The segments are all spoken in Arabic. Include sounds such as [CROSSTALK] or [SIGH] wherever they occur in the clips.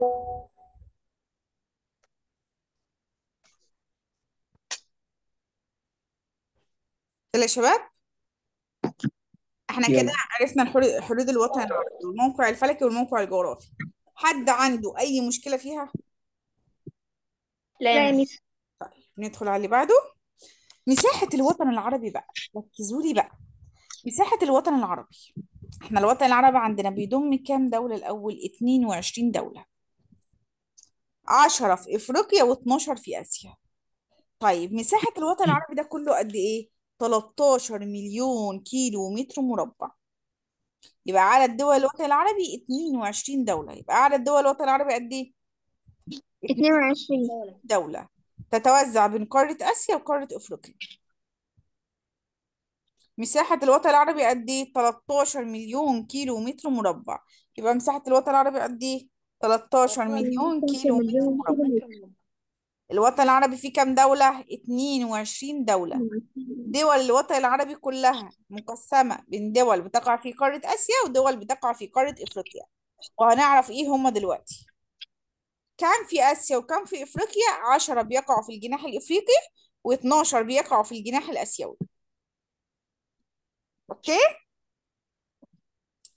يا شباب احنا كده يلا عرفنا حدود الوطن العربي والموقع الفلكي والموقع الجغرافي حد عنده أي مشكلة فيها؟ لا طيب ندخل على اللي بعده مساحة الوطن العربي بقى ركزوا لي بقى مساحة الوطن العربي احنا الوطن العربي عندنا بيضم كام دولة الأول؟ 22 دولة 10 في افريقيا و12 في اسيا طيب مساحة الوطن العربي ده كله قد ايه 13 مليون كيلو متر مربع يبقى عدد دول الوطن العربي 22 دولة يبقى عدد دول الوطن العربي قد ايه 22 دولة دولة تتوزع بين قارة آسيا وقارة أفريقيا مساحة الوطن العربي قد ايه 13 مليون كيلو متر مربع يبقى مساحة الوطن العربي قد ايه 13 مليون كيلو متر مربع الوطن العربي فيه كام دولة؟ 22 دولة دول الوطن العربي كلها مقسمة بين دول بتقع في قارة آسيا ودول بتقع في قارة إفريقيا وهنعرف إيه هما دلوقتي كام في آسيا وكام في إفريقيا؟ 10 بيقعوا في الجناح الإفريقي و12 بيقعوا في الجناح الآسيوي أوكي؟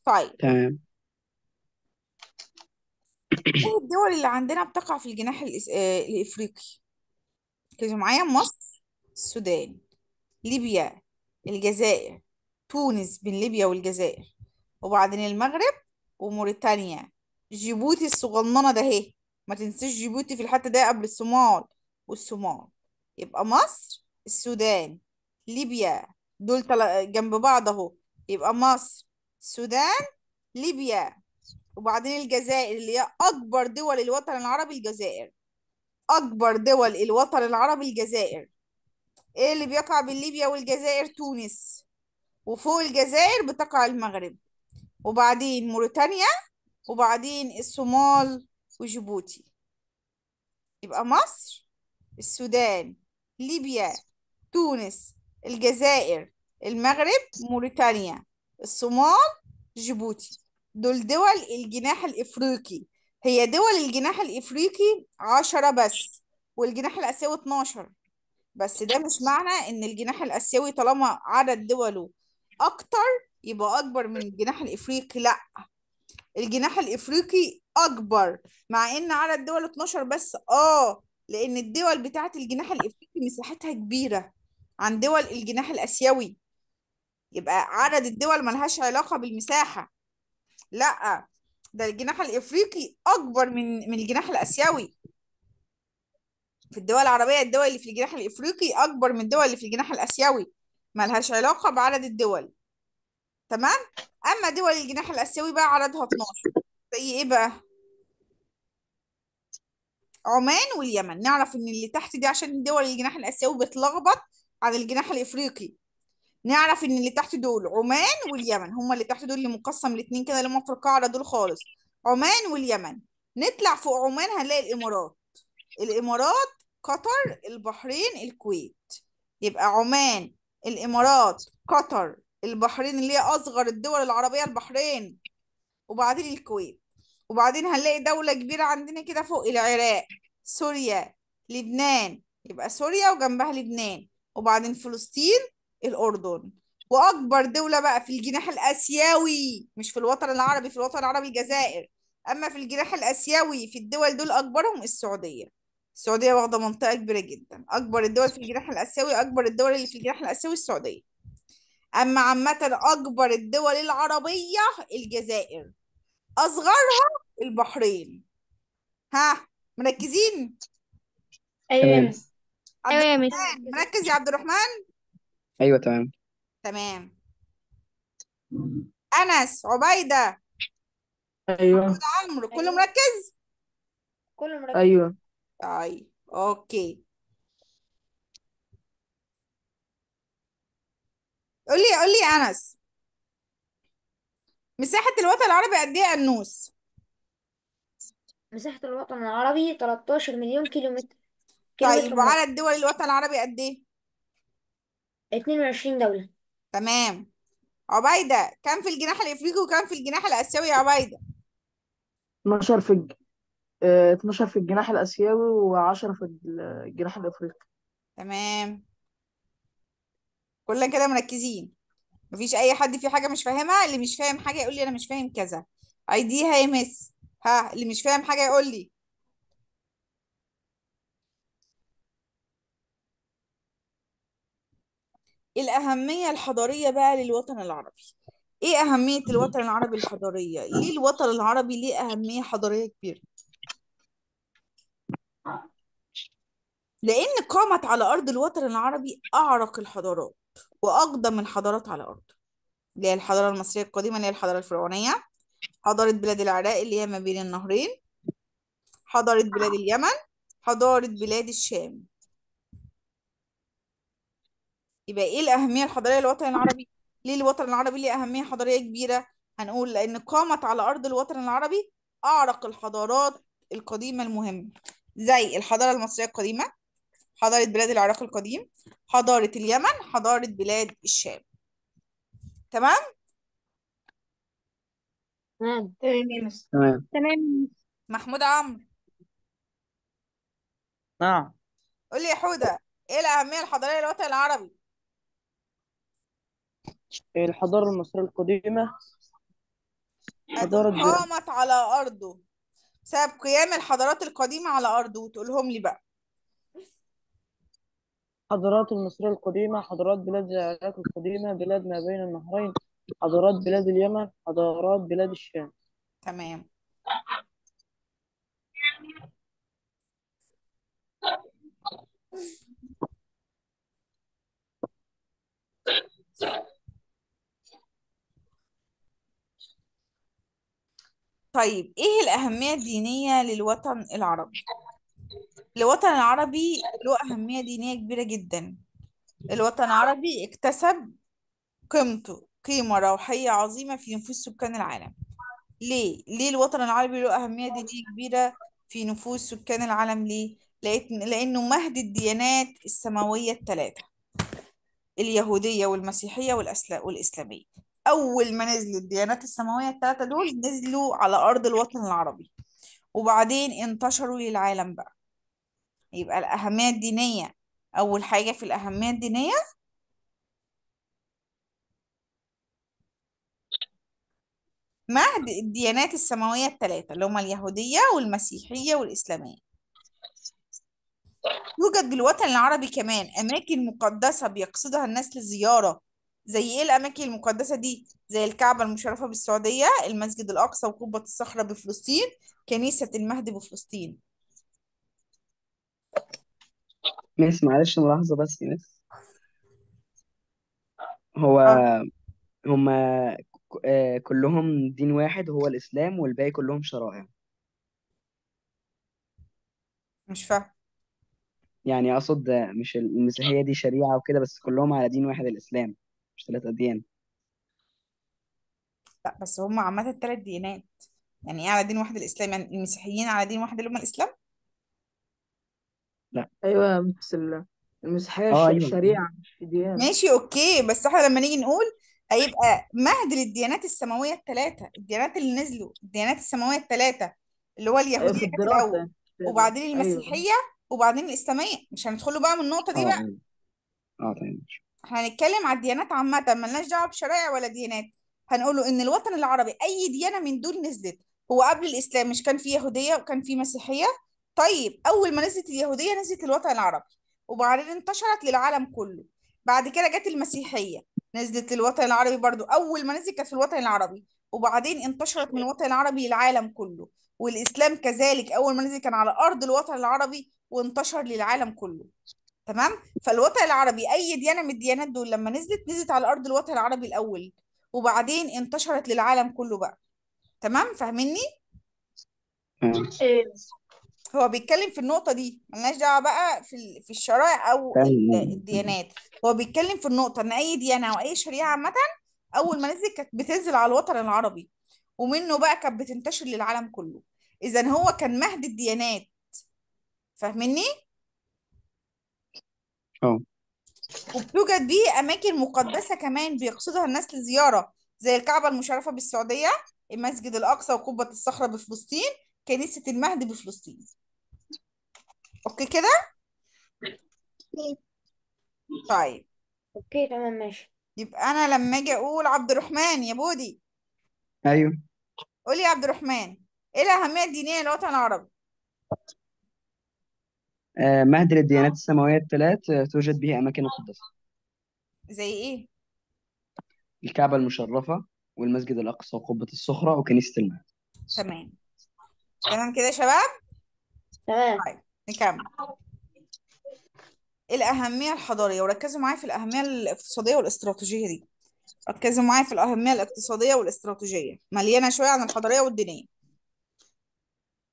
طيب تمام ايه [CLEARS THROAT] الدول اللي عندنا بتقع في الجناح الإس... آه، الإفريقي كده معايا مصر السودان ليبيا الجزائر تونس بين ليبيا والجزائر وبعدين المغرب وموريتانيا جيبوتي الصغننة ده اهي ما تنسيش جيبوتي في الحتة ده قبل الصومال والصومال يبقى مصر السودان ليبيا دول جنب بعض اهو يبقى مصر السودان ليبيا وبعدين الجزائر اللي هي أكبر دول الوطن العربي الجزائر أكبر دول الوطن العربي الجزائر إيه اللي بيقع بين ليبيا والجزائر تونس وفوق الجزائر بتقع المغرب وبعدين موريتانيا وبعدين الصومال وجيبوتي يبقى مصر السودان ليبيا تونس الجزائر المغرب موريتانيا الصومال جيبوتي دول دول الجناح الإفريقي هي دول الجناح الإفريقي عشرة بس والجناح الآسيوي 12 بس ده مش معنى إن الجناح الآسيوي طالما عدد دوله أكتر يبقى أكبر من الجناح الإفريقي لأ الجناح الإفريقي أكبر مع إن عدد دوله 12 بس آه لأن الدول بتاعة الجناح الإفريقي مساحتها كبيرة عن دول الجناح الآسيوي يبقى عدد الدول ملهاش علاقة بالمساحة لا ده الجناح الافريقي اكبر من من الجناح الاسيوي في الدول العربيه الدول اللي في الجناح الافريقي اكبر من الدول اللي في الجناح الاسيوي ملهاش علاقه بعدد الدول تمام اما دول الجناح الاسيوي بقى عددها 12 زي ايه بقى عمان واليمن نعرف ان اللي تحت دي عشان دول الجناح الاسيوي بتلخبط عن الجناح الافريقي نعرف ان اللي تحت دول عمان واليمن هما اللي تحت دول اللي مقسم الاتنين كده اللي هم في القاعده دول خالص عمان واليمن نطلع فوق عمان هنلاقي الامارات الامارات قطر البحرين الكويت يبقى عمان الامارات قطر البحرين اللي هي اصغر الدول العربيه البحرين وبعدين الكويت وبعدين هنلاقي دوله كبيره عندنا كده فوق العراق سوريا لبنان يبقى سوريا وجنبها لبنان وبعدين فلسطين الأردن وأكبر دولة بقى في الجناح الآسيوي مش في الوطن العربي في الوطن العربي الجزائر أما في الجناح الآسيوي في الدول دول أكبرهم السعودية السعودية واخدة منطقة كبيرة جدا أكبر الدول في الجناح الآسيوي أكبر الدول اللي في الجناح الآسيوي السعودية أما عامة أكبر الدول العربية الجزائر أصغرها البحرين ها مركزين؟ أيوة يا أيوة يا مركز يا عبد الرحمن ايوه تمام تمام أنس عبيدة ايوه محمود عمرو كله أيوة. مركز كله مركز ايوه طيب أوكي قولي قولي يا أنس مساحة الوطن العربي قد إيه يا أنوس مساحة الوطن العربي 13 مليون كيلومتر طيب وعلى مربع الوطن العربي قد إيه 22 دولة تمام عبيدة كم في الجناح الإفريقي وكم في الجناح الآسيوي يا عبيدة 12 في الج... 12 آه، في الجناح الآسيوي و10 في الجناح الإفريقي تمام كلنا كده مركزين مفيش أي حد في حاجة مش فاهمها اللي مش فاهم حاجة يقول لي أنا مش فاهم كذا أيديها يا مس ها اللي مش فاهم حاجة يقول لي الأهمية الحضارية بقى للوطن العربي إيه أهمية الوطن العربي الحضارية؟ ليه الوطن العربي ليه أهمية حضارية كبيرة؟ لأن قامت على أرض الوطن العربي أعرق الحضارات وأقدم الحضارات على أرضه اللي هي الحضارة المصرية القديمة اللي هي الحضارة الفرعونية حضارة بلاد العراق اللي هي ما بين النهرين حضارة بلاد اليمن حضارة بلاد الشام يبقى ايه الاهميه الحضاريه للوطن العربي ليه الوطن العربي ليه اهميه حضاريه كبيره هنقول لان قامت على ارض الوطن العربي اعرق الحضارات القديمه المهمه زي الحضاره المصريه القديمه حضاره بلاد العراق القديم حضاره اليمن حضاره بلاد الشام تمام تمام تمام تمام محمود عمرو نعم قول لي يا حوده ايه الاهميه الحضاريه للوطن العربي الحضارة المصرية القديمة حضارة قامت على أرضه بسبب قيام الحضارات القديمة على أرضه وتقولهم لي بقى حضارات المصرية القديمة حضارات بلاد العراق القديمة بلاد ما بين النهرين حضارات بلاد اليمن حضارات بلاد الشام تمام طيب ايه الأهمية الدينية للوطن العربي؟ الوطن العربي له أهمية دينية كبيرة جدا الوطن العربي اكتسب قيمته قيمة روحية عظيمة في نفوس سكان العالم ليه؟ ليه الوطن العربي له أهمية دينية كبيرة في نفوس سكان العالم ليه؟ لأنه مهد الديانات السماوية الثلاثة اليهودية والمسيحية والإسلامية اول ما نزلوا الديانات السماويه الثلاثه دول نزلوا على ارض الوطن العربي وبعدين انتشروا للعالم بقى يبقى الاهميه الدينيه اول حاجه في الاهميه الدينيه مهد الديانات السماويه الثلاثه اللي هما اليهوديه والمسيحيه والاسلاميه يوجد بالوطن العربي كمان أماكن مقدسة بيقصدها الناس للزيارة زي ايه الاماكن المقدسه دي زي الكعبه المشرفه بالسعوديه المسجد الاقصى وقبه الصخره بفلسطين كنيسه المهدي بفلسطين ميس معلش ملاحظة بس ميس هو آه. هما آه، كلهم دين واحد هو الإسلام والباقي كلهم شرائع مش فاهم يعني أقصد مش المسيحية دي شريعة وكده بس كلهم على دين واحد الإسلام مش ثلاث أديان لا بس هم عامة التلات ديانات يعني ايه على دين واحد الإسلام يعني المسيحيين على دين واحد اللي هم الإسلام لا ايوه بس المسيحيه اه أيوه شريعه مش ديانه ماشي أوكي بس احنا لما نيجي نقول هيبقى مهد للديانات السماوية التلاتة الديانات اللي نزلوا الديانات السماوية التلاتة اللي هو ايوه اليهودية في كانت الدراسه الأول وبعدين ايوه المسيحية وبعدين الإسلامية مش هندخلوا بقى من النقطة دي اه بقى أيوه اه تمام هنتكلم على الديانات عامة ملناش دعوة بشرائع ولا ديانات هنقوله إن الوطن العربي أي ديانة من دول نزلت هو قبل الإسلام مش كان في يهودية وكان في مسيحية طيب أول ما نزلت اليهودية نزلت الوطن العربي وبعدين انتشرت للعالم كله بعد كده جت المسيحية نزلت للوطن العربي برضو أول ما نزلت كانت في الوطن العربي وبعدين انتشرت من الوطن العربي للعالم كله والإسلام كذلك أول ما نزل كان على أرض الوطن العربي وانتشر للعالم كله تمام فالوطن العربي اي ديانه من الديانات دول لما نزلت نزلت على ارض الوطن العربي الاول وبعدين انتشرت للعالم كله بقى تمام فاهميني هو بيتكلم في النقطة دي ملناش دعوة بقى في في الشرائع أو الديانات هو بيتكلم في النقطة إن أي ديانة أو أي شريعة عامة أول ما نزلت كانت بتنزل على الوطن العربي ومنه بقى كانت بتنتشر للعالم كله إذا هو كان مهد الديانات فاهمني؟ اه وبتوجد به أماكن مقدسة كمان بيقصدها الناس لزيارة زي الكعبة المشرفة بالسعودية المسجد الأقصى وقبة الصخرة بفلسطين كنيسة المهد بفلسطين أوكي كده؟ طيب اوكي تمام ماشي يبقى أنا لما أجي أقول عبد الرحمن يا بودي ايوه قولي يا عبد الرحمن إيه الأهمية الدينية للوطن العربي؟ آه، مهد للديانات آه. السماوية الثلاث آه، توجد به أماكن مقدسة زي ايه الكعبة المشرفة والمسجد الأقصى وقبة الصخرة وكنيسة المهد تمام تمام كده يا شباب تمام طيب نكمل إيه الأهمية الحضارية وركزوا معايا في الأهمية الاقتصادية والاستراتيجية دي ركزوا معايا في الأهمية الاقتصادية والاستراتيجية مليانة شوية عن الحضارية والدينية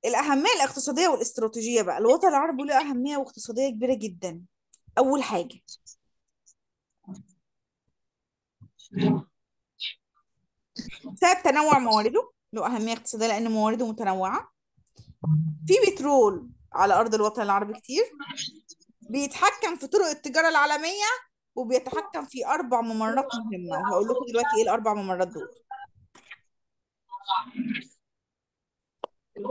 الأهمية الاقتصادية والاستراتيجية بقى الوطن العربي له أهمية واقتصادية كبيرة جدا أول حاجة بسبب تنوع موارده له أهمية اقتصادية لأن موارده متنوعة في بترول على أرض الوطن العربي كتير بيتحكم في طرق التجارة العالمية وبيتحكم في أربع ممرات مهمة وهقول لكم دلوقتي إيه الأربع ممرات دول تمام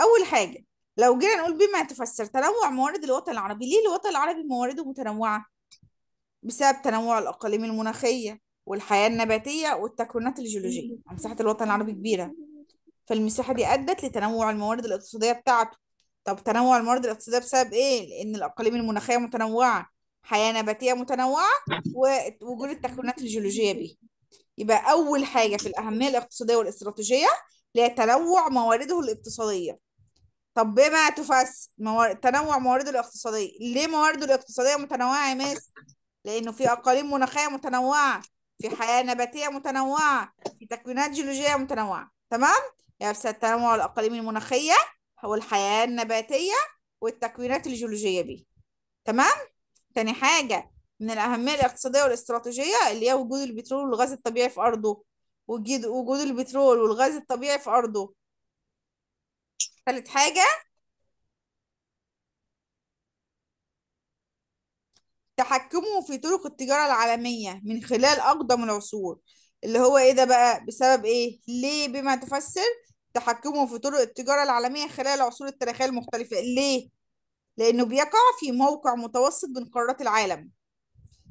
اول حاجه لو جينا نقول بما تفسر تنوع موارد الوطن العربي ليه الوطن العربي موارده متنوعه بسبب تنوع الاقاليم المناخيه والحياه النباتيه والتكوينات الجيولوجيه مساحه الوطن العربي كبيره فالمساحه دي ادت لتنوع الموارد الاقتصاديه بتاعته طب تنوع الموارد الاقتصادية بسبب إيه؟ لأن الأقاليم المناخية متنوعة حياة نباتية متنوعة ووجود التكوينات الجيولوجية بيه يبقى أول حاجة في الأهمية الاقتصادية والاستراتيجية اللي هي تنوع موارده الاقتصادية طب بما تفسر موارد... تنوع موارده الاقتصادية ليه موارده الاقتصادية متنوعة يا ماس؟ لأنه في أقاليم مناخية متنوعة في حياة نباتية متنوعة في تكوينات جيولوجية متنوعة تمام؟ يبقى يعني التنوع الأقاليم المناخية والحياة النباتية والتكوينات الجيولوجية بيه تمام؟ تاني حاجة من الأهمية الاقتصادية والاستراتيجية اللي هي وجود البترول والغاز الطبيعي في أرضه وجود وجود البترول والغاز الطبيعي في أرضه تالت حاجة تحكمه في طرق التجارة العالمية من خلال أقدم العصور اللي هو إيه ده بقى بسبب إيه؟ ليه بما تفسر؟ تحكمه في طرق التجارة العالمية خلال العصور التاريخية المختلفة ليه؟ لأنه بيقع في موقع متوسط بين قارات العالم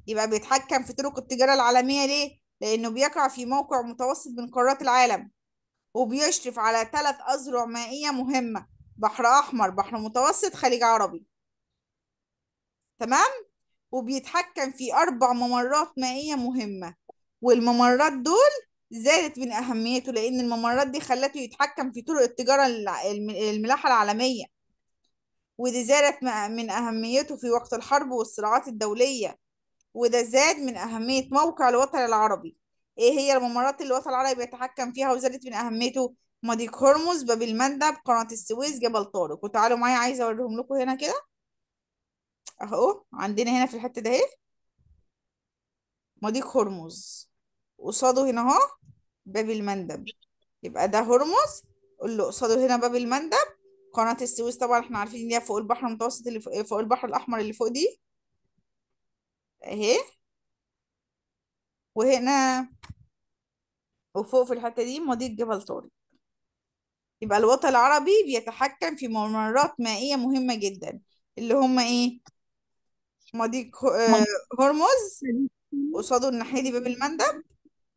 يبقى بيتحكم في طرق التجارة العالمية ليه؟ لأنه بيقع في موقع متوسط بين قارات العالم وبيشرف على ثلاث أذرع مائية مهمة بحر أحمر بحر متوسط خليج عربي تمام؟ وبيتحكم في أربع ممرات مائية مهمة والممرات دول زادت من أهميته لأن الممرات دي خلته يتحكم في طرق التجارة الملاحة العالمية ودي زادت من أهميته في وقت الحرب والصراعات الدولية وده زاد من أهمية موقع الوطن العربي إيه هي الممرات اللي الوطن العربي بيتحكم فيها وزادت من أهميته مضيق هرمز باب المندب قناة السويس جبل طارق وتعالوا معايا عايزة أوريهم لكم هنا كده أهو عندنا هنا في الحتة ده مضيق هرمز قصاده هنا أهو باب المندب يبقى ده هرمز اللي قصاده هنا باب المندب قناة السويس طبعا احنا عارفين ان هي فوق البحر المتوسط اللي فوق, فوق البحر الاحمر اللي فوق دي اهي وهنا وفوق في الحتة دي مضيق جبل طارق يبقى الوطن العربي بيتحكم في ممرات مائية مهمة جدا اللي هم ايه مضيق آه، هرمز قصاده الناحية دي باب المندب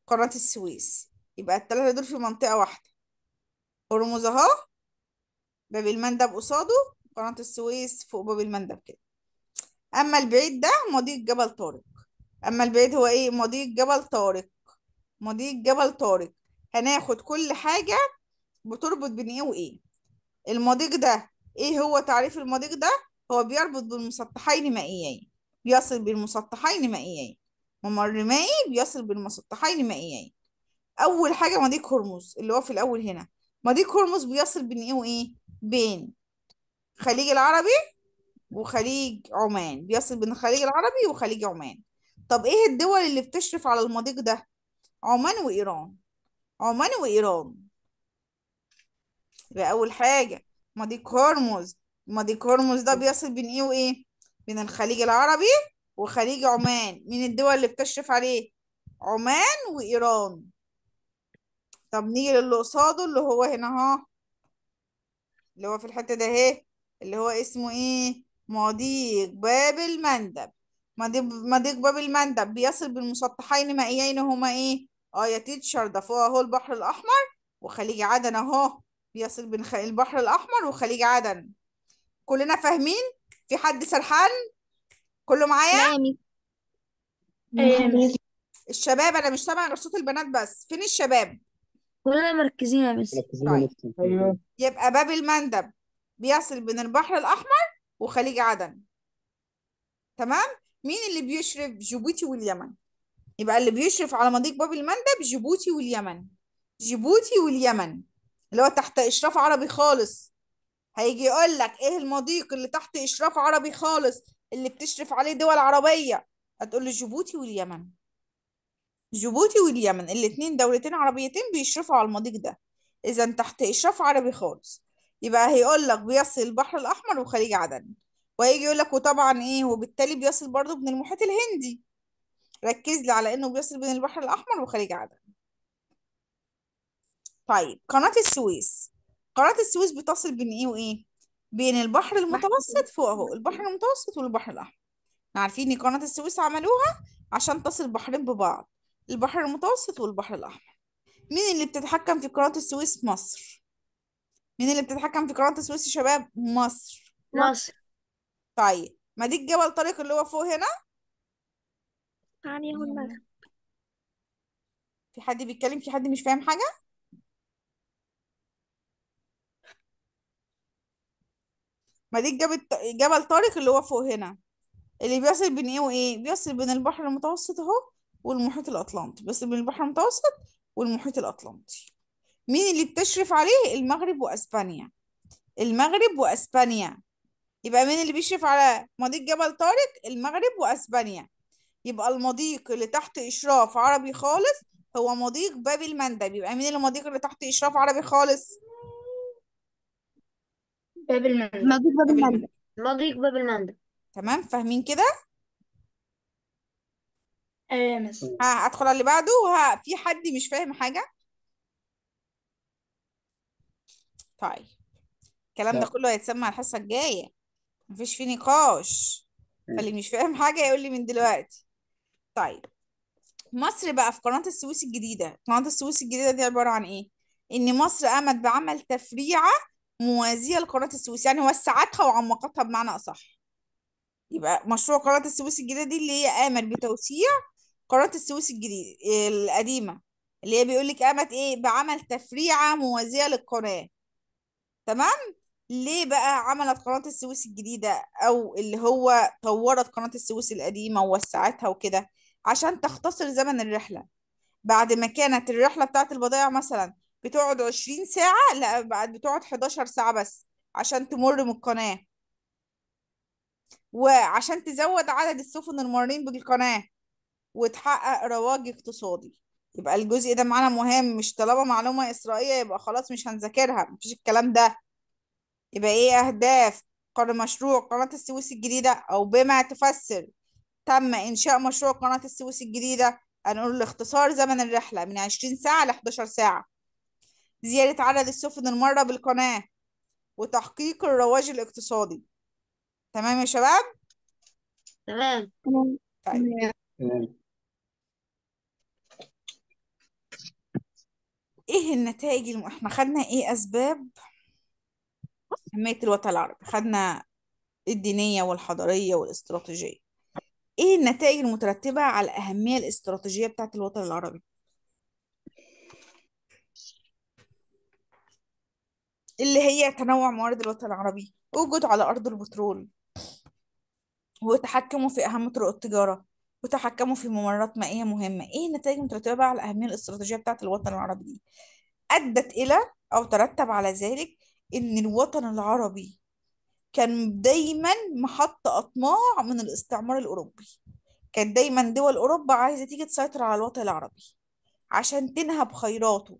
قناة السويس يبقى التلاتة دول في منطقة واحدة هرمز اهو باب المندب قصاده قناة السويس فوق باب المندب كده أما البعيد ده مضيق جبل طارق أما البعيد هو إيه مضيق جبل طارق مضيق جبل طارق هناخد كل حاجة بتربط بين إيه وإيه المضيق ده إيه هو تعريف المضيق ده هو بيربط بين مسطحين مائيين بيصل بين مسطحين مائيين ممر مائي بيصل بين مسطحين مائيين اول حاجه مضيق هرمز اللي هو في الاول هنا مضيق هرمز بيصل بين ايه وايه بين خليج العربي وخليج عمان بيصل بين الخليج العربي وخليج عمان طب ايه الدول اللي بتشرف على المضيق ده عمان وايران عمان وايران يبقى اول حاجه مضيق هرمز مضيق هرمز ده بيصل بين ايه وايه بين الخليج العربي وخليج عمان من الدول اللي بتشرف عليه عمان وايران طب نيجي للي قصاده اللي هو هنا اهو اللي هو في الحتة ده اهي اللي هو اسمه ايه مضيق باب المندب مضيق باب المندب بيصل بالمسطحين مائيين هما ايه اه يا تيتشر ده فوق اهو البحر الاحمر وخليج عدن اهو بيصل بين البحر الاحمر وخليج عدن كلنا فاهمين في حد سرحان كله معايا الشباب انا مش سامع غير صوت البنات بس فين الشباب كلنا مركزين يا مس مركزين طيب نفسي ايوه يبقى باب المندب بيصل بين البحر الأحمر وخليج عدن تمام مين اللي بيشرف جيبوتي واليمن يبقى اللي بيشرف على مضيق باب المندب جيبوتي واليمن جيبوتي واليمن اللي هو تحت إشراف عربي خالص هيجي يقول لك إيه المضيق اللي تحت إشراف عربي خالص اللي بتشرف عليه دول عربية هتقول له جيبوتي واليمن جيبوتي واليمن الاتنين دولتين عربيتين بيشرفوا على المضيق ده إذا تحت إشراف عربي خالص يبقى هيقول لك بيصل البحر الأحمر وخليج عدن وهيجي يقول لك وطبعا إيه وبالتالي بيصل برضه من المحيط الهندي ركز لي على إنه بيصل بين البحر الأحمر وخليج عدن طيب قناة السويس قناة السويس بتصل بين إيه وإيه بين البحر المتوسط فوق أهو البحر المتوسط والبحر الأحمر عارفين إن قناة السويس عملوها عشان تصل البحرين ببعض البحر المتوسط والبحر الأحمر مين اللي بتتحكم في قناة السويس مصر مين اللي بتتحكم في قناة السويس يا شباب مصر مصر طيب ما دي الجبل طارق اللي هو فوق هنا يعني هو المغرب في حد بيتكلم في حد مش فاهم حاجة ما دي جبل جبل طارق اللي هو فوق هنا اللي بيصل بين ايه وايه بيصل بين البحر المتوسط اهو والمحيط الأطلنطي بس من البحر المتوسط والمحيط الأطلنطي مين اللي بتشرف عليه المغرب وأسبانيا المغرب وأسبانيا يبقى مين اللي بيشرف على مضيق جبل طارق المغرب وأسبانيا يبقى المضيق اللي تحت إشراف عربي خالص هو مضيق باب المندب يبقى مين المضيق اللي تحت إشراف عربي خالص باب المندب مضيق باب المندب مضيق باب المندب تمام فاهمين كده آنس آه، هدخل على اللي بعده وه... في حد مش فاهم حاجة طيب الكلام ده كله هيتسمع الحصة الجاية مفيش فيه نقاش فاللي مش فاهم حاجة يقول لي من دلوقتي طيب مصر بقى في قناة السويس الجديدة قناة السويس الجديدة دي عبارة عن ايه ان مصر قامت بعمل تفريعة موازية لقناة السويس يعني وسعتها وعمقتها بمعنى اصح يبقى مشروع قناة السويس الجديدة دي اللي هي قامت بتوسيع قناة السويس الجديد القديمة اللي هي بيقول لك قامت ايه بعمل تفريعة موازية للقناة تمام ليه بقى عملت قناة السويس الجديدة أو اللي هو طورت قناة السويس القديمة ووسعتها وكده عشان تختصر زمن الرحلة بعد ما كانت الرحلة بتاعت البضائع مثلا بتقعد عشرين ساعة لا بقت بتقعد حداشر ساعة بس عشان تمر من القناة وعشان تزود عدد السفن المارين بالقناة وتحقق رواج اقتصادي يبقى الجزء ده معانا مهم مش طالما معلومة إسرائيلية يبقى خلاص مش هنذاكرها مفيش الكلام ده يبقى إيه أهداف قرار مشروع قناة السويس الجديدة أو بما تفسر تم إنشاء مشروع قناة السويس الجديدة هنقول لاختصار زمن الرحلة من 20 ساعة ل 11 ساعة زيادة عدد السفن المارة بالقناة وتحقيق الرواج الاقتصادي تمام يا شباب؟ تمام طيب ايه النتائج الم... احنا خدنا ايه اسباب حماية الوطن العربي خدنا الدينية والحضارية والاستراتيجية ايه النتائج المترتبة على الأهمية الاستراتيجية بتاعة الوطن العربي اللي هي تنوع موارد الوطن العربي وجود على أرض البترول وتحكمه في أهم طرق التجارة وتحكموا في ممرات مائية مهمة إيه النتائج المترتبة على أهمية الاستراتيجية بتاعة الوطن العربي دي أدت إلى أو ترتب على ذلك إن الوطن العربي كان دايما محط أطماع من الاستعمار الأوروبي كانت دايما دول أوروبا عايزة تيجي تسيطر على الوطن العربي عشان تنهب خيراته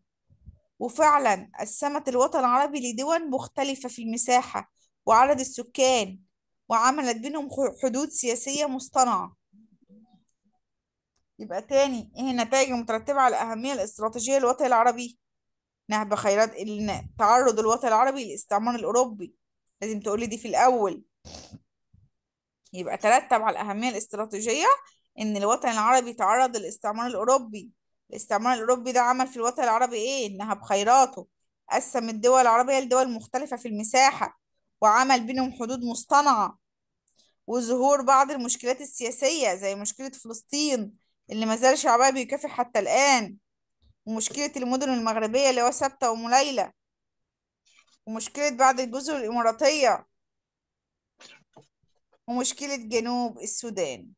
وفعلا قسمت الوطن العربي لدول مختلفة في المساحة وعدد السكان وعملت بينهم حدود سياسية مصطنعة يبقى تاني ايه النتائج المترتبة على أهمية الاستراتيجية للوطن العربي نهب خيرات إن تعرض الوطن العربي للاستعمار الأوروبي لازم تقولي دي في الأول يبقى ترتب على الأهمية الاستراتيجية إن الوطن العربي تعرض للاستعمار الأوروبي الاستعمار الأوروبي ده عمل في الوطن العربي إيه؟ نهب خيراته قسم الدول العربية لدول مختلفة في المساحة وعمل بينهم حدود مصطنعة وظهور بعض المشكلات السياسية زي مشكلة فلسطين اللي ما زال شعبها بيكافح حتى الآن ومشكلة المدن المغربية اللي هو ثابتة ومليلة ومشكلة بعض الجزر الإماراتية ومشكلة جنوب السودان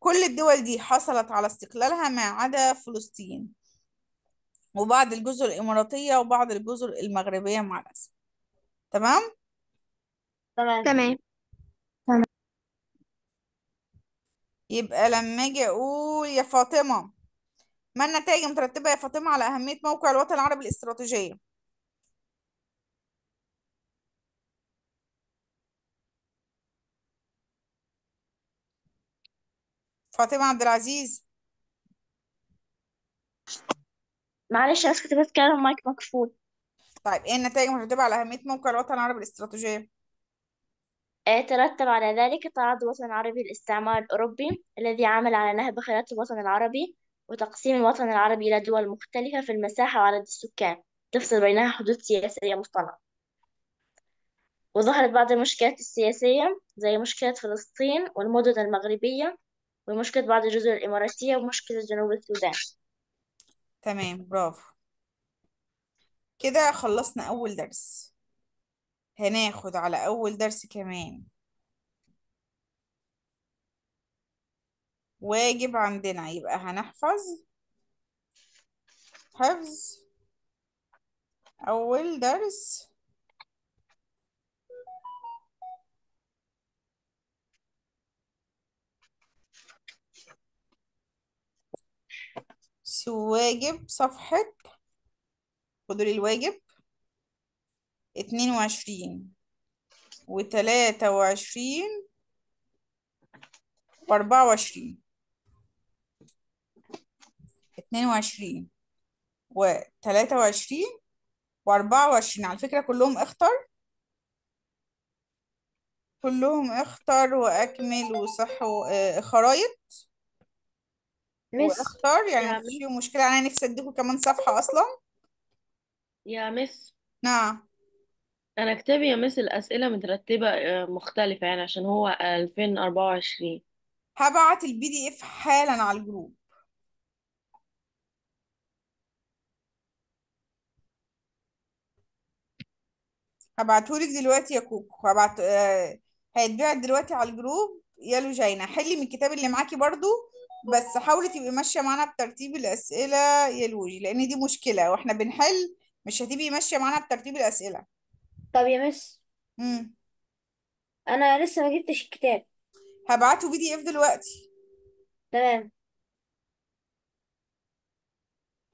كل الدول دي حصلت على استقلالها ما عدا فلسطين وبعض الجزر الإماراتية وبعض الجزر المغربية مع الأسف تمام تمام تمام يبقى لما اجي اقول يا فاطمه ما النتائج مترتبه يا فاطمه على اهميه موقع الوطن العربي الاستراتيجيه فاطمه عبد العزيز معلش اسكت كنت بتكلم مايك مقفول طيب ايه النتائج المترتبة على أهمية موقع الوطن العربي الاستراتيجية؟ آه، ترتب على ذلك تعرض الوطن العربي للاستعمار الأوروبي الذي عمل على نهب خيرات الوطن العربي وتقسيم الوطن العربي إلى دول مختلفة في المساحة وعدد السكان تفصل بينها حدود سياسية مصطنعة وظهرت بعض المشكلات السياسية زي مشكلة فلسطين والمدن المغربية ومشكلة بعض الجزر الإماراتية ومشكلة جنوب السودان تمام برافو كده خلصنا أول درس هناخد على أول درس كمان واجب عندنا يبقى هنحفظ حفظ أول درس سواجب صفحة خدوا لي الواجب اتنين وعشرين وتلاتة وعشرين وأربعة وعشرين اتنين وعشرين وتلاتة وعشرين وأربعة وعشرين على فكرة كلهم اختر كلهم اختر وأكمل وصح آه، خرايط واختار يعني مفيش مشكلة أنا نفسي اديكم كمان صفحة أصلا يا مس نعم انا كتابي يا مس الاسئله مترتبه آه، مختلفه يعني عشان هو 2024 هبعت البي دي اف حالا على الجروب هبعتهولك دلوقتي يا كوكو هبعت آه، هيتبعت دلوقتي على الجروب يالو جاينا حلي من الكتاب اللي معاكي برضو بس حاولي تبقي ماشية معانا بترتيب الأسئلة يا لوجي لأن دي مشكلة واحنا بنحل مش هتبقي ماشية معانا بترتيب الأسئلة طب يا مس امم انا لسه ما جبتش الكتاب هبعته بي دي اف دلوقتي تمام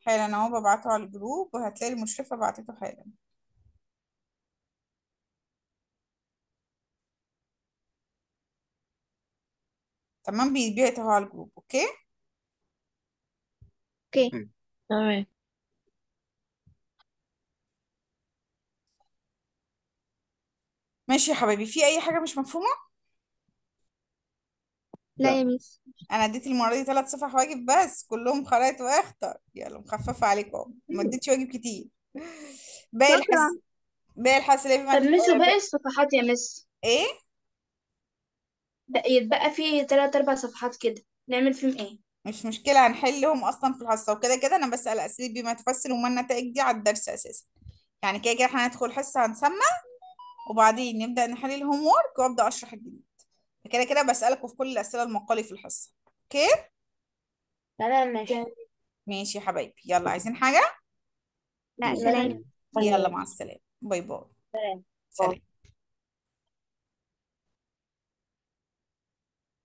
حالا اهو ببعته على الجروب وهتلاقي المشرفة بعتته حالا تمام بيبيعته على الجروب اوكي اوكي تمام ماشي يا حبايبي في اي حاجه مش مفهومه لا يا ميس انا اديت المره دي ثلاث صفح واجب بس كلهم خرايط واختر يلا مخففه عليكم اهو ما اديتش واجب كتير باقي شكرا الحس باقي الحس اللي ما طب باقي وباقي الصفحات يا ميس ايه بقى يتبقى فيه تلات أربع صفحات كده نعمل فيهم ايه مش مشكله هنحلهم اصلا في الحصه وكده كده انا بسال اسئله بما تفسر وما النتائج دي على الدرس اساسا يعني كده كده احنا هندخل حصه هنسمع وبعدين نبدأ نحل الهوم وورك وأبدأ أشرح الجديد كده كده بسألكوا في كل الأسئلة المقالي في الحصة أوكي تمام ماشي ماشي يا حبايبي يلا عايزين حاجة لا سلام يلا مع السلامة باي باي سلام سلام